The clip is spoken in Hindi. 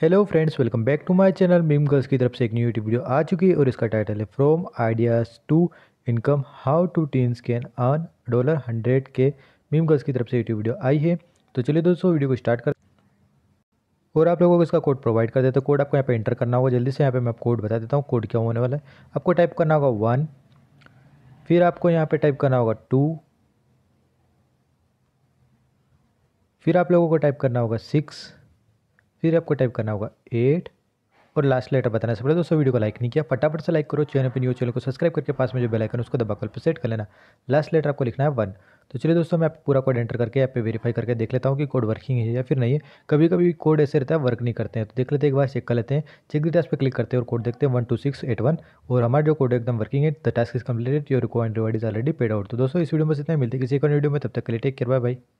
hello friends welcome back to my channel meme girls की तरफ से एक न्यू यूट्यूब वीडियो आ चुकी है और इसका टाइटल है from ideas to income how to teens can earn dollar hundred के मीम गर्ल्स की तरफ से यूट्यूब वीडियो आई है तो चलिए दोस्तों वीडियो को स्टार्ट कर और आप लोगों को इसका कोड प्रोवाइड कर देते हैं कोड आपको यहाँ पर एंटर करना होगा जल्दी से यहाँ पर मैं आपको कोड बता देता हूँ कोड क्या होने वाला है आपको टाइप करना होगा वन फिर आपको यहाँ पर टाइप करना होगा टू फिर आप लोगों को टाइप करना होगा सिक्स फिर आपको टाइप करना होगा एट और लास्ट लेटर बताना सबसे पहले दोस्तों वीडियो को लाइक नहीं किया फटाफट से लाइक करो चैनल पर न्यू चैनल को सब्सक्राइब करके पास में जो बेल आइकन उसको दबाकर पर सेट कर लेना लास्ट लेटर आपको लिखना है वन तो चलिए दोस्तों मैं पूरा कोड एंटर करके यहाँ पे वेरीफाई करके देख लेता हूँ कि कोड वर्किंग है या फिर नहीं है कभी कभी कोड ऐसे रहता है वर्क नहीं करते हैं तो देख लेते हैं एक बार चेक कर लेते हैं चेक दी टास्क पर क्लिक करते हैं और कोड देखते हैं one two six eight one और हमारा जो कोड एकदम वर्किंग है the task is completed your required reward is already paid out तो दोस्तों इस वीडियो में इतना मिलते किसी एक वीडियो में तब तक के लिए टेक केयर बाय बाय